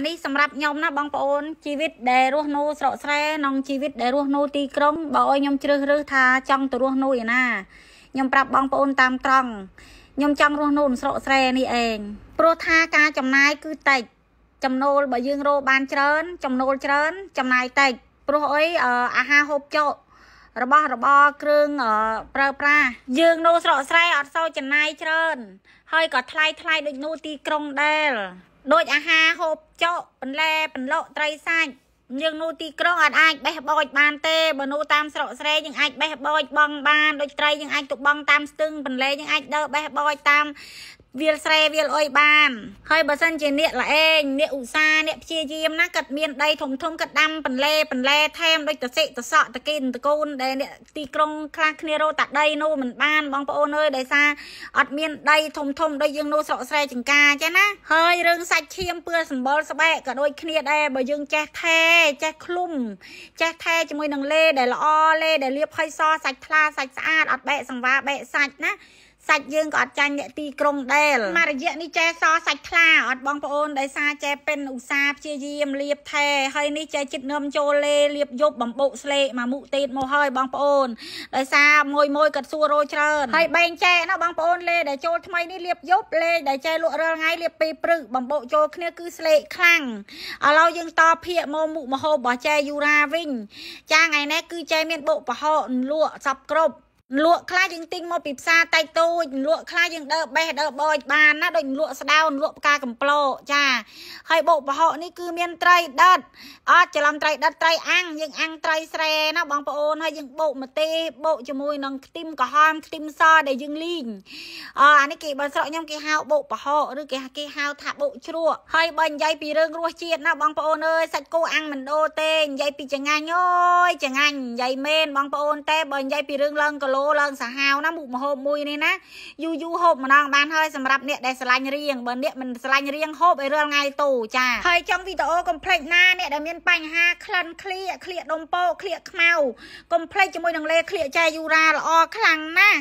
អានេះសម្រាប់ខ្ញុំណាបងប្អូនជីវិតដែលរស់នៅស្រុកស្រែនិងជីវិតដែលរស់នៅទីក្រុងបើឲ្យខ្ញុំជ្រើសរើសថាចង់ទៅរស់នៅឯណាខ្ញុំប្រាប់បងប្អូនតាមត្រង់ខ្ញុំចង់រស់នៅស្រុកស្រែនេះឯងព្រោះថាការចំណាយគឺតិចចំណូលបើយើងរកបានច្រើន ចំណូលច្រើនចំណាយតិចព្រោះអីអាហារហូបចុក របស់របរគ្រឿងប្រើប្រាស់យើងនៅស្រុកស្រែអត់សូវចំណាយច្រើន ហើយក៏ថ្លៃថ្លៃដូចនៅទីក្រុងដែរដូចអាហារហូបចុកបន្លែបន្លក់ត្រីសាច់យើងនៅទីក្រុងអត់អាចបេះបោចបានទេបើនៅតាមស្រុកស្រែយើងអាចបេះបោចបងបានដូចត្រីយើងអាចទៅបងតាមស្ទឹងបន្លែយើងអាចដើរបេះបោចតាមវាលស្រែវាលអុយបានហើយបើសិនជាអ្នកល្អេងអ្នកឧស្សាហ៍អ្នកព្យាយាមណាគាត់មានដីធំធំគាត់ដាំបន្លែបន្លែថែមដូចតសិតសក់តកេនតកូនដែលអ្នកទីក្រុងខ្លះគ្នារត់តាដីនោះមិនបានបងប្អូនអើយដោយសារអត់មានដីធំធំដូចយើងនោះស្រុកស្រែចង្ការចឹងណាហើយរឿងសាច់ឈាមពឿសម្បល់ស្បែកក៏ដូចគ្នាដែរបើយើងចេះថែចេះឃ្លុំចេះថែជាមួយនឹងលេដែលល្អលេដែលលាបហើយសសាច់ថ្លាសាច់ស្អាតអត់បែកសង្វារបែកសាច់ណាសាច់យើងក៏អត់ចាញ់អ្នកទីក្រុងដែរមករយៈនេះចេះសសាច់ថ្លាអត់បងប្អូនដោយសារចេះเป็นឧស្សាហ៍ព្យាយាមលាបថែហើយនេះចេះចិត្តនឹមចូលលេលាបយប់បំបុកស្លេកមកមុខទៀតមកហើយបងប្អូនដោយសារមួយមួយក៏សួររោច្រើនហើយបែងចែកណាបងប្អូនលេដែលចូលថ្មីនេះលាបយប់លេដែលចេះលក់រាល់ថ្ងៃលាបពេលព្រឹកបំបុកចូលគ្នាគឺស្លេកខ្លាំងឥឡូវយើងតភាកមកមុខមហោបរបស់ចេះយូរ៉ាវិញចាថ្ងៃនេះគឺចេះមានបុកប្រហោលក់សັບគ្រប់លក់ខ្លះយើងទិញមកពីផ្សារតែតូចលក់ខ្លះយើងដើរបេះដើរបោចបានណាដូចលក់ស្ដោនលក់ផ្កាកំប្លោកចាហើយបុកប្រហុកនេះគឺមានត្រីដិតអត់ច្រឡំត្រីដិតត្រីអាំងយើងអាំងត្រីស្រែណាបងប្អូនហើយយើងបុកម្ទេសបុកជាមួយនឹងខ្ទឹមក្រហមខ្ទឹមសដែលយើងលីងអអានេះគេបើស្រុកខ្ញុំគេហៅបុកប្រហុកឬគេគេហៅថាបុកជ្រក់ហើយបើនិយាយពីរឿងរសជាតិណាបងប្អូនអើយសាច់គោអាំងមិនដូរទេនិយាយពីចង្អាញ់អើយចង្អាញ់និយាយមែនបងប្អូនទេបើនិយាយពីរឿងឡើងកលោឡូឡើងសាហាវណាមុខម្ហូបមួយនេះណាយូរយូរហូបម្ដងបានហើយសម្រាប់អ្នកដែលស្រឡាញ់រៀងបើអ្នកមិនស្រឡាញ់រៀងហូបឲ្យរាល់ថ្ងៃតូចាហើយចង់វីដេអូកុំភ្លេចណាអ្នកដែលមានបញ្ហាក្លិនឃ្លៀកឃ្លៀកដុំពោឃ្លៀកខ្មៅកុំភ្លេចជាមួយនឹងលេឃ្លៀកចែយូរ៉ាល្អខ្លាំងណាស់